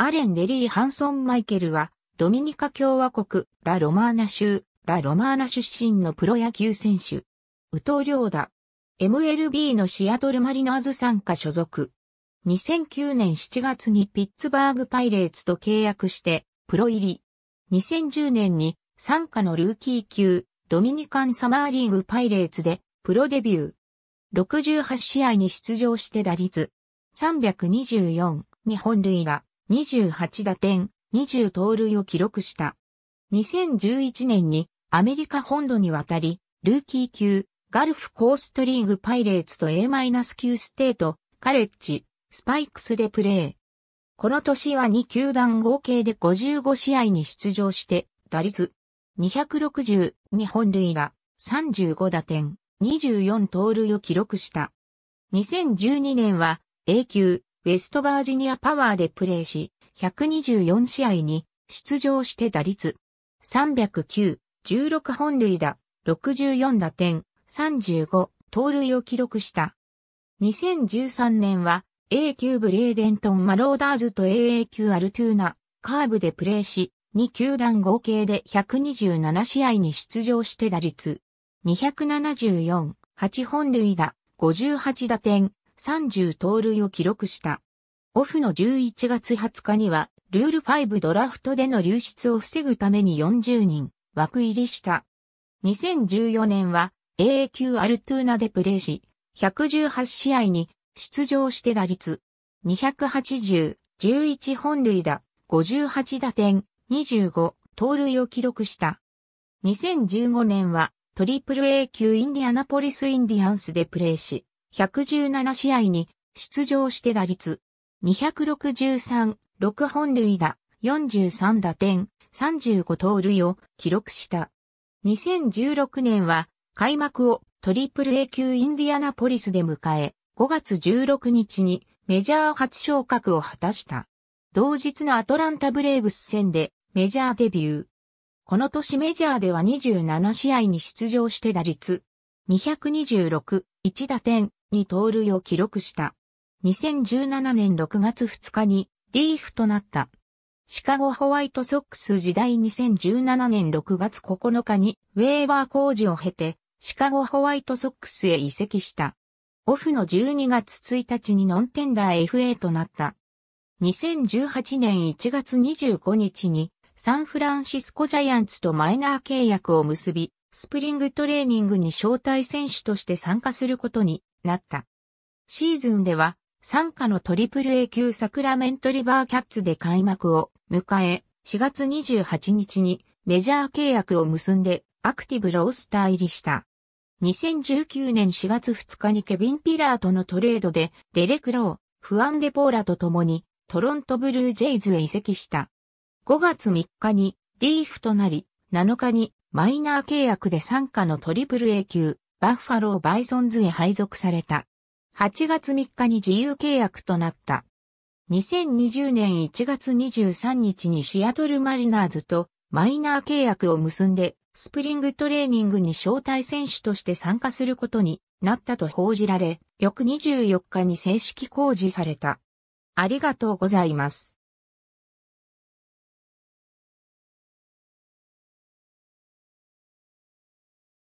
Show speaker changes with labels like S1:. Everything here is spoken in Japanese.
S1: アレン・レリー・ハンソン・マイケルは、ドミニカ共和国、ラ・ロマーナ州、ラ・ロマーナ出身のプロ野球選手。ウトリョーダ。MLB のシアトルマリナーズ参加所属。2009年7月にピッツバーグパイレーツと契約して、プロ入り。2010年に、参加のルーキー級、ドミニカンサマーリーグパイレーツで、プロデビュー。68試合に出場して打率。324、日本塁打。28打点、20盗塁を記録した。2011年にアメリカ本土に渡り、ルーキー級、ガルフコーストリーグパイレーツと A-9 ステート、カレッジ、スパイクスでプレー。この年は2球団合計で55試合に出場して、打率260、2本塁打、35打点、24盗塁を記録した。2012年は A 級ウェストバージニアパワーでプレーし、124試合に出場して打率309、16本塁打、64打点、35盗塁を記録した。2013年は A 級ブレーデントンマローダーズと AA 級アルトゥーナ、カーブでプレーし、2球団合計で127試合に出場して打率274、8本塁打、58打点、30盗塁を記録した。オフの11月20日には、ルール5ドラフトでの流出を防ぐために40人、枠入りした。2014年は、AA 級アルトゥーナでプレーし、118試合に出場して打率、280、11本塁打、58打点、25、盗塁を記録した。2015年は、トリプル A 級インディアナポリスインディアンスでプレーし、117試合に出場して打率263、6本塁打、43打点、35盗塁を記録した。2016年は開幕をトリプル A 級インディアナポリスで迎え、5月16日にメジャー初昇格を果たした。同日のアトランタブレーブス戦でメジャーデビュー。この年メジャーでは27試合に出場して打率226、1打点、に盗塁を記録した。2017年6月2日にリーフとなった。シカゴホワイトソックス時代2017年6月9日にウェーバー工事を経てシカゴホワイトソックスへ移籍した。オフの12月1日にノンテンダー FA となった。2018年1月25日にサンフランシスコジャイアンツとマイナー契約を結び、スプリングトレーニングに招待選手として参加することになった。シーズンでは、参加の AAA 級サクラメントリバーキャッツで開幕を迎え、4月28日にメジャー契約を結んでアクティブロースター入りした。2019年4月2日にケビン・ピラーとのトレードでデレク・ロー、フアン・デ・ポーラと共にトロント・ブルージェイズへ移籍した。5月3日にーフとなり、7日にマイナー契約で参加の AAA 級バッファロー・バイソンズへ配属された。8月3日に自由契約となった。2020年1月23日にシアトルマリナーズとマイナー契約を結んで、スプリングトレーニングに招待選手として参加することになったと報じられ、翌24日に正式公示された。ありがとうございます。